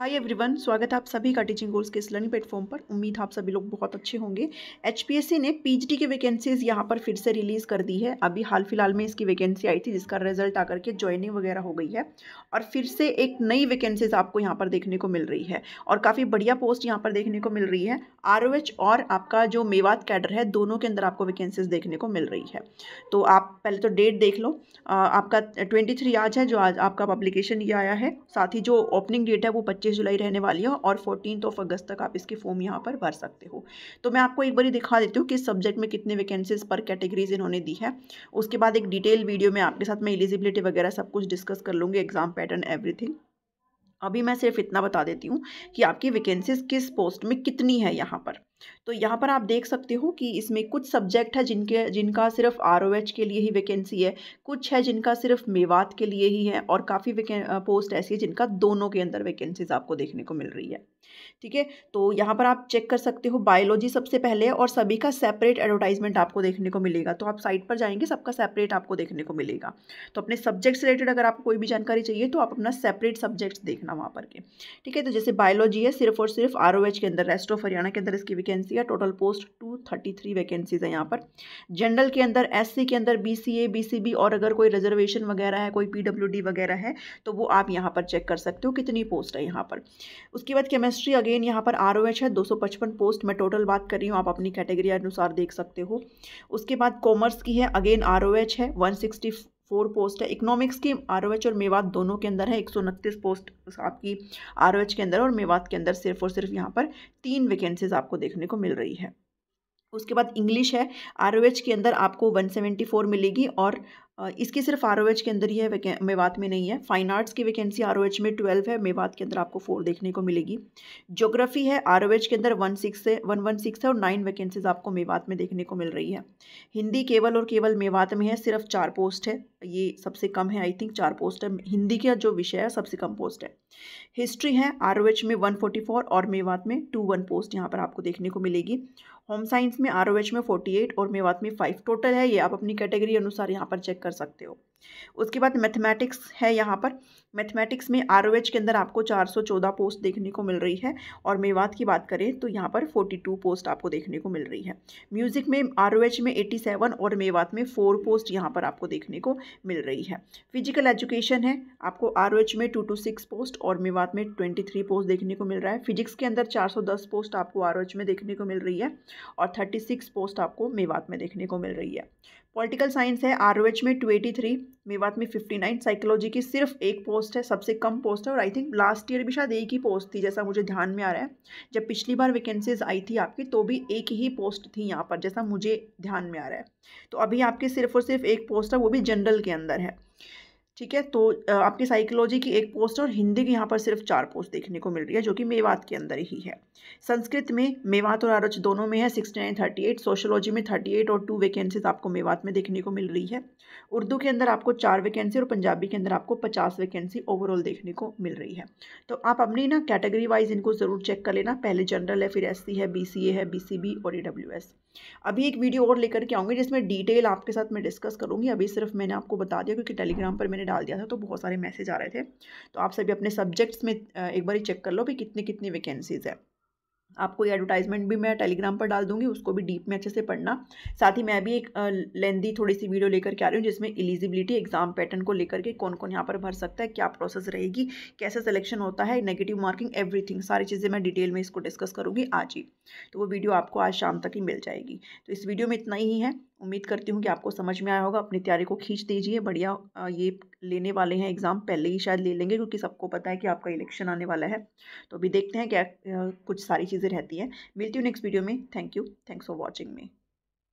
hi everyone स्वागत है आप सभी का टीचिंग कोर्स के इस लर्निंग प्लेटफॉर्म पर उम्मीद है आप सभी लोग बहुत अच्छे होंगे एचपीएससी ने पीजीटी की वैकेंसीज यहाँ पर फिर से रिलीज़ कर दी है अभी हाल फिलहाल में इसकी वैकेंसी आई थी जिसका रिजल्ट आकर के ज्वाइनिंग वगैरह हो गई है और फिर से एक नई वैकेंसीज आपको यहाँ पर देखने को मिल रही है और काफ़ी बढ़िया पोस्ट यहाँ पर देखने को मिल रही है आर और आपका जो मेवात कैडर है दोनों के अंदर आपको वैकेंसीज देखने को मिल रही है तो आप पहले तो डेट देख लो आपका ट्वेंटी आज है जो आज आपका पब्लिकेशन ये आया है साथ ही जो ओपनिंग डेट है वो पच्चीस पच्चीस जुलाई रहने वाली है और फोर्टीन ऑफ अगस्त तक आप इसकी फॉर्म यहाँ पर भर सकते हो तो मैं आपको एक बार दिखा देती हूँ कि सब्जेक्ट में कितने वैकेंसीज पर कैटेगरीज इन्होंने दी है उसके बाद एक डिटेल वीडियो में आपके साथ मैं एलिजिबिलिटी वगैरह सब कुछ डिस्कस कर लूँगी एग्जाम पैटर्न एवरीथिंग अभी मैं सिर्फ इतना बता देती हूँ कि आपकी वैकेंसीज किस पोस्ट में कितनी है यहाँ पर तो यहाँ पर आप देख सकते हो कि इसमें कुछ सब्जेक्ट है जिनके जिनका सिर्फ आर के लिए ही वैकेंसी है कुछ है जिनका सिर्फ मेवात के लिए ही है और काफ़ी पोस्ट ऐसी है जिनका दोनों के अंदर वैकेंसीज आपको देखने को मिल रही है ठीक है तो यहाँ पर आप चेक कर सकते हो बायोलॉजी सबसे पहले और सभी का सेपरेट एडवर्टाइजमेंट आपको देखने को मिलेगा तो आप साइट पर जाएंगे सबका सेपरेट आपको देखने को मिलेगा तो अपने सब्जेक्ट रिलेटेड अगर आपको कोई भी जानकारी चाहिए तो आप अपना सेपरेट सब्जेक्ट्स देखना वहाँ पर के ठीक है तो जैसे बायोलॉजी है सिर्फ और सिर्फ आर के अंदर रेस्ट ऑफ हरियाणा के अंदर इसकी वैकेंसी है total post two thirty three vacancies हैं यहाँ पर जनरल के अंदर एससी के अंदर बीसीए बीसीबी और अगर कोई रिजर्वेशन वगैरह है कोई पीडब्ल्यूडी वगैरह है तो वो आप यहाँ पर चेक कर सकते हो कितनी पोस्ट है यहाँ पर उसके बाद केमिस्ट्री अगेन यहाँ पर आर है दो पोस्ट मैं टोटल बात कर रही हूँ आप अपनी कैटेगरी अनुसार देख सकते हो उसके बाद कॉमर्स की है अगेन आर है वन फोर पोस्ट है इकोनॉमिक्स की आर और मेवात दोनों के अंदर है एक पोस्ट आपकी आर के अंदर और मेवात के अंदर सिर्फ और सिर्फ यहाँ पर तीन वैकेंसीज आपको देखने को मिल रही है उसके बाद इंग्लिश है आर के अंदर आपको 174 मिलेगी और इसकी सिर्फ आर के अंदर ही है मेवात में नहीं है फाइन आर्ट्स की वैकेंसी आर में ट्वेल्व है मेवात के अंदर आपको फोर देखने को मिलेगी जोग्राफी है आर के अंदर वन सिक्स है वन वन सिक्स है और नाइन वैकेंसीज आपको मेवात में देखने को मिल रही है हिंदी केवल और केवल मेवात में है सिर्फ चार पोस्ट है ये सबसे कम है आई थिंक चार पोस्ट है हिंदी का जो विषय है सबसे कम पोस्ट है हिस्ट्री है आर में वन और मेवात में टू वन पोस्ट यहाँ पर आपको देखने को मिलेगी होम साइंस में आर में फोर्टी और मेवात में फाइव टोटल है ये आप अपनी कैटेगरी अनुसार यहाँ पर चेक कर कर सकते हो उसके बाद मैथमेटिक्स है यहाँ पर मैथमेटिक्स में आर के अंदर आपको 414 पोस्ट देखने को मिल रही है और मेवात की बात करें तो यहाँ पर 42 पोस्ट आपको देखने को मिल रही है म्यूज़िक में आर में 87 और मेवात में फोर पोस्ट यहाँ पर आपको देखने को मिल रही है फिजिकल एजुकेशन है आपको आर में टू टू सिक्स पोस्ट और मेवात में ट्वेंटी थ्री पोस्ट देखने को मिल रहा है फिजिक्स के अंदर चार सौ दस पोस्ट आपको आर में देखने को मिल रही है और थर्टी सिक्स पोस्ट आपको मेवात में देखने को मिल रही है पॉलिटिकल साइंस है आर में टू थ्री मेवात में फिफ्टी नाइन साइकोलॉजी की सिर्फ एक पोस्ट है सबसे कम पोस्ट है और आई थिंक लास्ट ईयर भी शायद एक ही पोस्ट थी जैसा मुझे ध्यान में आ रहा है जब पिछली बार वैकेंसीज आई थी आपकी तो भी एक ही पोस्ट थी यहाँ पर जैसा मुझे ध्यान में आ रहा है तो अभी आपकी सिर्फ और सिर्फ एक पोस्ट है वो भी जनरल के अंदर है ठीक है तो आपकी साइकोलॉजी की एक पोस्ट और हिंदी की यहाँ पर सिर्फ चार पोस्ट देखने को मिल रही है जो कि मेवात के अंदर ही है संस्कृत में मेवात और आरच दोनों में है sixty nine thirty eight sociology में थर्टी एट और टू वैकेंसीज आपको मेवात में देखने को मिल रही है उर्दू के अंदर आपको चार वैकेंसी और पंजाबी के अंदर आपको पचास वैकेंसी ओवरऑल देखने को मिल रही है तो आप अपनी ना कैटेगरी वाइज इनको ज़रूर चेक कर लेना पहले जनरल है फिर एस है बी है बी और ई अभी एक वीडियो और लेकर के आऊँगी जिसमें डिटेल आपके साथ मैं डिस्कस करूँगी अभी सिर्फ मैंने आपको बता दिया क्योंकि टेलीग्राम पर मैंने डाल दिया था तो बहुत सारे मैसेज आ रहे थे तो आप सभी अपने सब्जेक्ट्स में एक बार चेक कर लो भी कितनी कितनी वैकेंसीज़ है आपको ये एडवर्टाइजमेंट भी मैं टेलीग्राम पर डाल दूंगी उसको भी डीप में अच्छे से पढ़ना साथ ही मैं भी एक लेंदी थोड़ी सी वीडियो लेकर के आ रही हूँ जिसमें एलिजिबिलिटी एग्जाम पैटर्न को लेकर के कौन कौन यहाँ पर भर सकता है क्या प्रोसेस रहेगी कैसे सिलेक्शन होता है नेगेटिव मार्किंग एवरीथिंग सारी चीज़ें मैं डिटेल में इसको डिस्कस करूँगी आज ही तो वो वीडियो आपको आज शाम तक ही मिल जाएगी तो इस वीडियो में इतना ही है उम्मीद करती हूँ कि आपको समझ में आया होगा अपनी तैयारी को खींच दीजिए बढ़िया ये लेने वाले हैं एग्ज़ाम पहले ही शायद ले लेंगे क्योंकि सबको पता है कि आपका इलेक्शन आने वाला है तो अभी देखते हैं क्या कुछ सारी चीज़ें रहती हैं मिलती हूँ नेक्स्ट वीडियो में thank you thanks for watching me